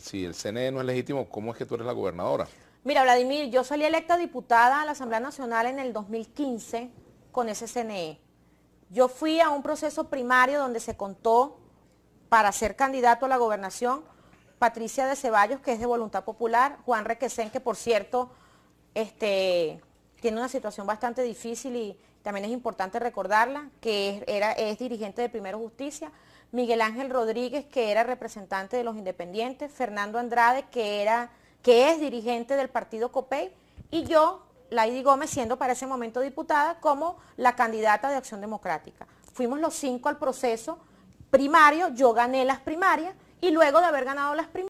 si el CNE no es legítimo, ¿cómo es que tú eres la gobernadora? Mira, Vladimir, yo salí electa diputada a la Asamblea Nacional en el 2015 con ese CNE. Yo fui a un proceso primario donde se contó para ser candidato a la gobernación Patricia de Ceballos, que es de Voluntad Popular, Juan Requesén, que por cierto, este, tiene una situación bastante difícil y también es importante recordarla, que era, es dirigente de Primero Justicia, Miguel Ángel Rodríguez, que era representante de los independientes, Fernando Andrade, que, era, que es dirigente del partido COPEI, y yo, Laidy Gómez, siendo para ese momento diputada, como la candidata de Acción Democrática. Fuimos los cinco al proceso primario, yo gané las primarias, y luego de haber ganado las primarias,